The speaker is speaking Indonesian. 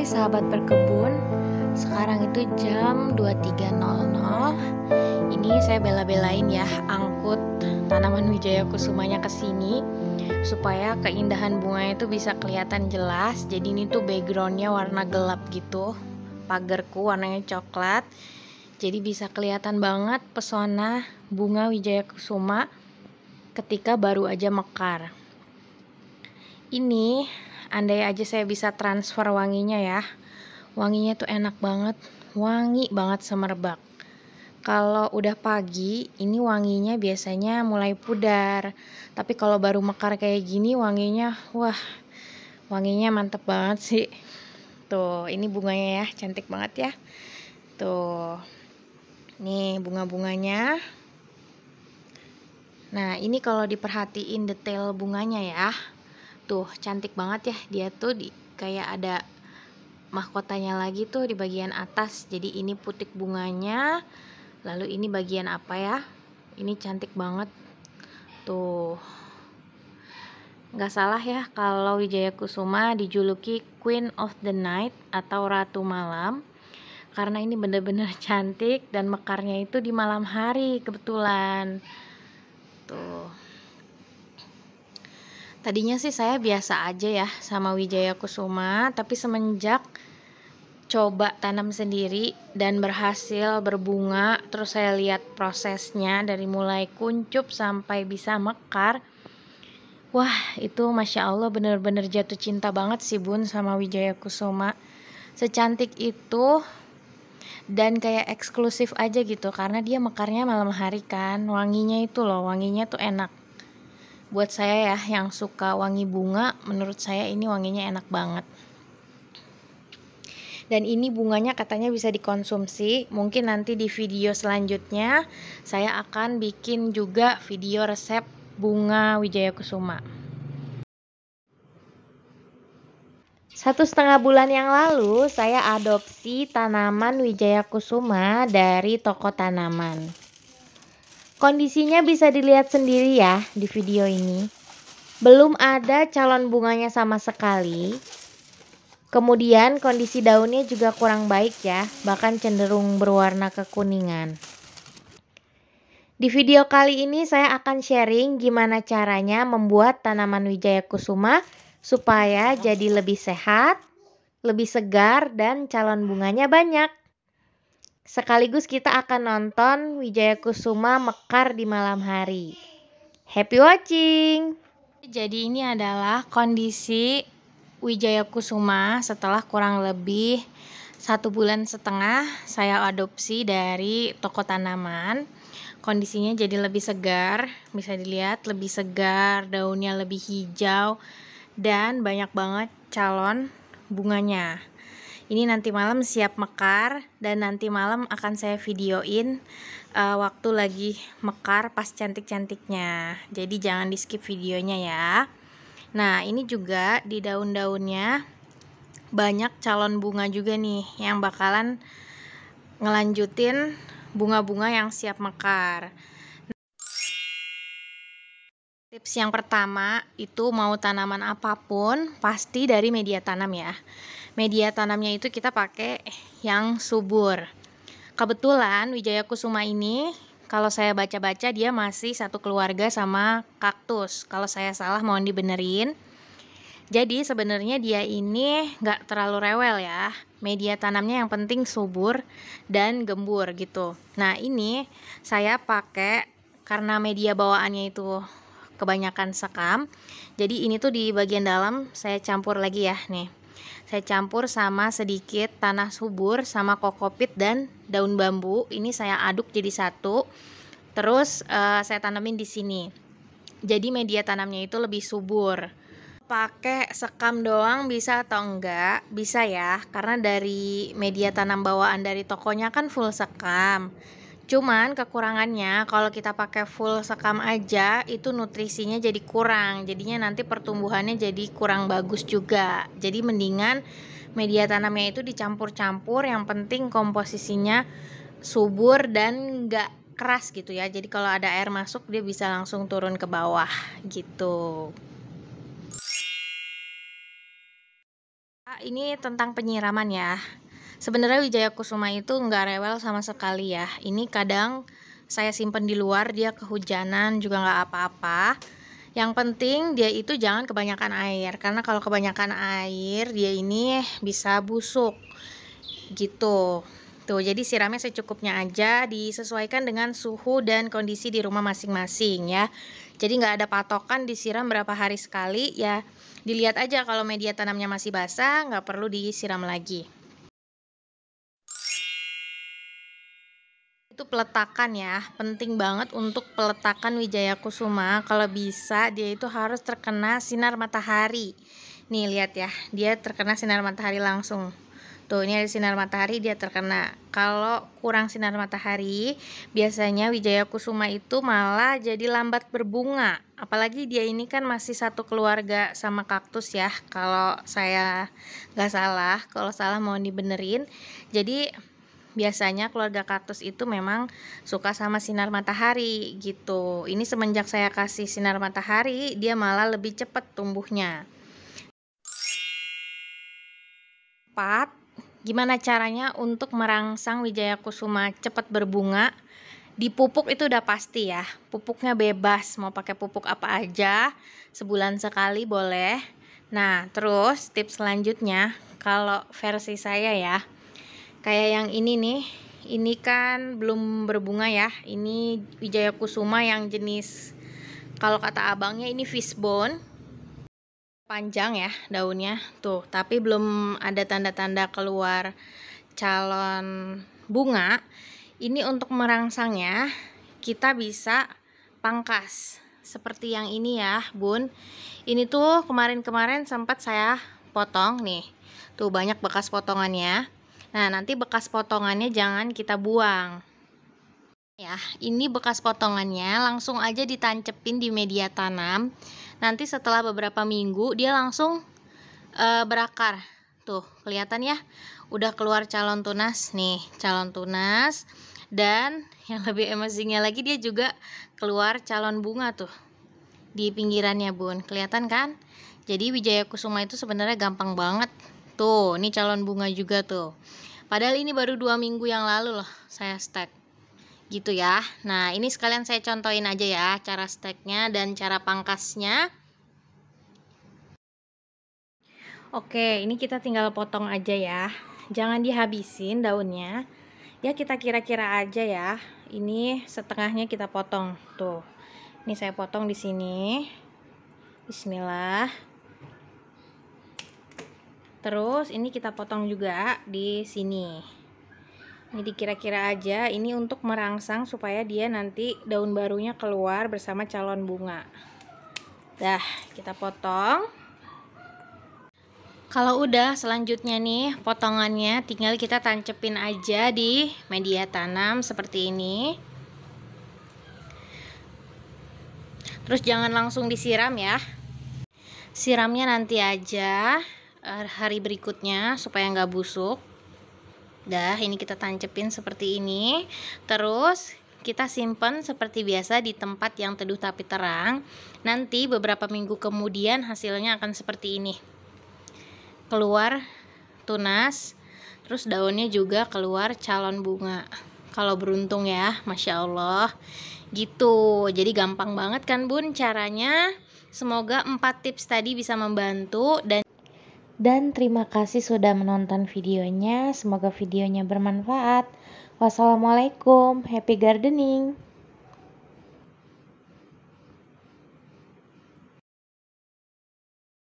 sahabat berkebun Sekarang itu jam 23.00 Ini saya bela-belain ya angkut tanaman Wijaya Kusumanya ke sini supaya keindahan bunga itu bisa kelihatan jelas jadi ini tuh backgroundnya warna gelap gitu pagarku warnanya coklat jadi bisa kelihatan banget pesona bunga wijaya kusuma ketika baru aja mekar ini andai aja saya bisa transfer wanginya ya wanginya tuh enak banget wangi banget semerbak kalau udah pagi, ini wanginya biasanya mulai pudar. Tapi kalau baru mekar kayak gini, wanginya wah, wanginya mantep banget sih. Tuh, ini bunganya ya, cantik banget ya. Tuh, nih bunga-bunganya. Nah, ini kalau diperhatiin detail bunganya ya. Tuh, cantik banget ya. Dia tuh di, kayak ada mahkotanya lagi tuh di bagian atas. Jadi ini putik bunganya. Lalu ini bagian apa ya? Ini cantik banget. Tuh. Gak salah ya kalau Wijaya Kusuma dijuluki Queen of the Night atau Ratu Malam. Karena ini bener-bener cantik dan mekarnya itu di malam hari kebetulan. Tuh. Tadinya sih saya biasa aja ya sama Wijaya Kusuma, tapi semenjak coba tanam sendiri dan berhasil berbunga terus saya lihat prosesnya dari mulai kuncup sampai bisa mekar wah itu masya Allah bener-bener jatuh cinta banget sih bun sama Wijaya Kusuma secantik itu dan kayak eksklusif aja gitu karena dia mekarnya malam hari kan wanginya itu loh wanginya tuh enak buat saya ya yang suka wangi bunga menurut saya ini wanginya enak banget dan ini bunganya katanya bisa dikonsumsi mungkin nanti di video selanjutnya saya akan bikin juga video resep bunga wijaya kusuma Satu setengah bulan yang lalu saya adopsi tanaman Wijaya Kusuma dari toko tanaman. Kondisinya bisa dilihat sendiri ya di video ini. Belum ada calon bunganya sama sekali, Kemudian kondisi daunnya juga kurang baik ya, bahkan cenderung berwarna kekuningan. Di video kali ini saya akan sharing gimana caranya membuat tanaman wijaya kusuma supaya jadi lebih sehat, lebih segar dan calon bunganya banyak. Sekaligus kita akan nonton Wijaya Kusuma mekar di malam hari. Happy watching. Jadi ini adalah kondisi Wijaya Kusuma setelah kurang lebih satu bulan setengah saya adopsi dari toko tanaman kondisinya jadi lebih segar bisa dilihat lebih segar daunnya lebih hijau dan banyak banget calon bunganya ini nanti malam siap mekar dan nanti malam akan saya videoin uh, waktu lagi mekar pas cantik-cantiknya jadi jangan di skip videonya ya Nah, ini juga di daun-daunnya banyak calon bunga juga nih yang bakalan ngelanjutin bunga-bunga yang siap mekar. Tips yang pertama itu mau tanaman apapun pasti dari media tanam ya. Media tanamnya itu kita pakai yang subur. Kebetulan Wijaya Kusuma ini kalau saya baca-baca dia masih satu keluarga sama kaktus. Kalau saya salah mohon dibenerin. Jadi sebenarnya dia ini nggak terlalu rewel ya. Media tanamnya yang penting subur dan gembur gitu. Nah ini saya pakai karena media bawaannya itu kebanyakan sekam. Jadi ini tuh di bagian dalam saya campur lagi ya nih. Saya campur sama sedikit tanah subur sama kokopit dan daun bambu. Ini saya aduk jadi satu. Terus uh, saya tanamin di sini. Jadi media tanamnya itu lebih subur. Pakai sekam doang bisa atau enggak? Bisa ya, karena dari media tanam bawaan dari tokonya kan full sekam. Cuman kekurangannya kalau kita pakai full sekam aja itu nutrisinya jadi kurang. Jadinya nanti pertumbuhannya jadi kurang bagus juga. Jadi mendingan media tanamnya itu dicampur-campur yang penting komposisinya subur dan nggak keras gitu ya. Jadi kalau ada air masuk dia bisa langsung turun ke bawah gitu. Ah, ini tentang penyiraman ya. Sebenarnya Wijaya Kusuma itu nggak rewel sama sekali ya. Ini kadang saya simpen di luar, dia kehujanan juga nggak apa-apa. Yang penting dia itu jangan kebanyakan air karena kalau kebanyakan air dia ini bisa busuk gitu. Tuh, jadi siramnya secukupnya aja disesuaikan dengan suhu dan kondisi di rumah masing-masing ya. Jadi nggak ada patokan disiram berapa hari sekali ya. Dilihat aja kalau media tanamnya masih basah nggak perlu disiram lagi. itu peletakan ya penting banget untuk peletakan wijaya kusuma kalau bisa dia itu harus terkena sinar matahari nih lihat ya dia terkena sinar matahari langsung tuh ini ada sinar matahari dia terkena kalau kurang sinar matahari biasanya wijaya kusuma itu malah jadi lambat berbunga apalagi dia ini kan masih satu keluarga sama kaktus ya kalau saya nggak salah kalau salah mau dibenerin jadi biasanya keluarga kaktus itu memang suka sama sinar matahari gitu. Ini semenjak saya kasih sinar matahari, dia malah lebih cepat tumbuhnya. 4. Gimana caranya untuk merangsang wijaya kusuma cepat berbunga? Dipupuk itu udah pasti ya. Pupuknya bebas, mau pakai pupuk apa aja, sebulan sekali boleh. Nah, terus tips selanjutnya kalau versi saya ya kayak yang ini nih ini kan belum berbunga ya ini wijaya kusuma yang jenis kalau kata abangnya ini fishbone panjang ya daunnya tuh tapi belum ada tanda-tanda keluar calon bunga ini untuk merangsangnya kita bisa pangkas seperti yang ini ya bun ini tuh kemarin-kemarin sempat saya potong nih tuh banyak bekas potongannya Nah, nanti bekas potongannya jangan kita buang. Ya, ini bekas potongannya langsung aja ditancepin di media tanam. Nanti setelah beberapa minggu dia langsung e, berakar. Tuh, kelihatan ya. Udah keluar calon tunas nih, calon tunas. Dan yang lebih amazingnya lagi dia juga keluar calon bunga tuh. Di pinggirannya, Bun. Kelihatan kan? Jadi Wijaya Kusuma itu sebenarnya gampang banget Tuh, ini calon bunga juga tuh. Padahal ini baru dua minggu yang lalu loh saya stek. Gitu ya. Nah, ini sekalian saya contohin aja ya cara steknya dan cara pangkasnya. Oke, ini kita tinggal potong aja ya. Jangan dihabisin daunnya. Ya kita kira-kira aja ya. Ini setengahnya kita potong. Tuh. Ini saya potong di sini. Bismillah terus ini kita potong juga di sini ini dikira-kira aja ini untuk merangsang supaya dia nanti daun barunya keluar bersama calon bunga dah kita potong kalau udah selanjutnya nih potongannya tinggal kita tancepin aja di media tanam seperti ini terus jangan langsung disiram ya siramnya nanti aja Eh, hari berikutnya supaya nggak busuk dah ini kita tancepin seperti ini terus kita simpan seperti biasa di tempat yang teduh tapi terang nanti beberapa minggu kemudian hasilnya akan seperti ini keluar tunas terus daunnya juga keluar calon bunga kalau beruntung ya Masya Allah gitu jadi gampang banget kan bun caranya semoga empat tips tadi bisa membantu dan dan terima kasih sudah menonton videonya. Semoga videonya bermanfaat. Wassalamualaikum, happy gardening!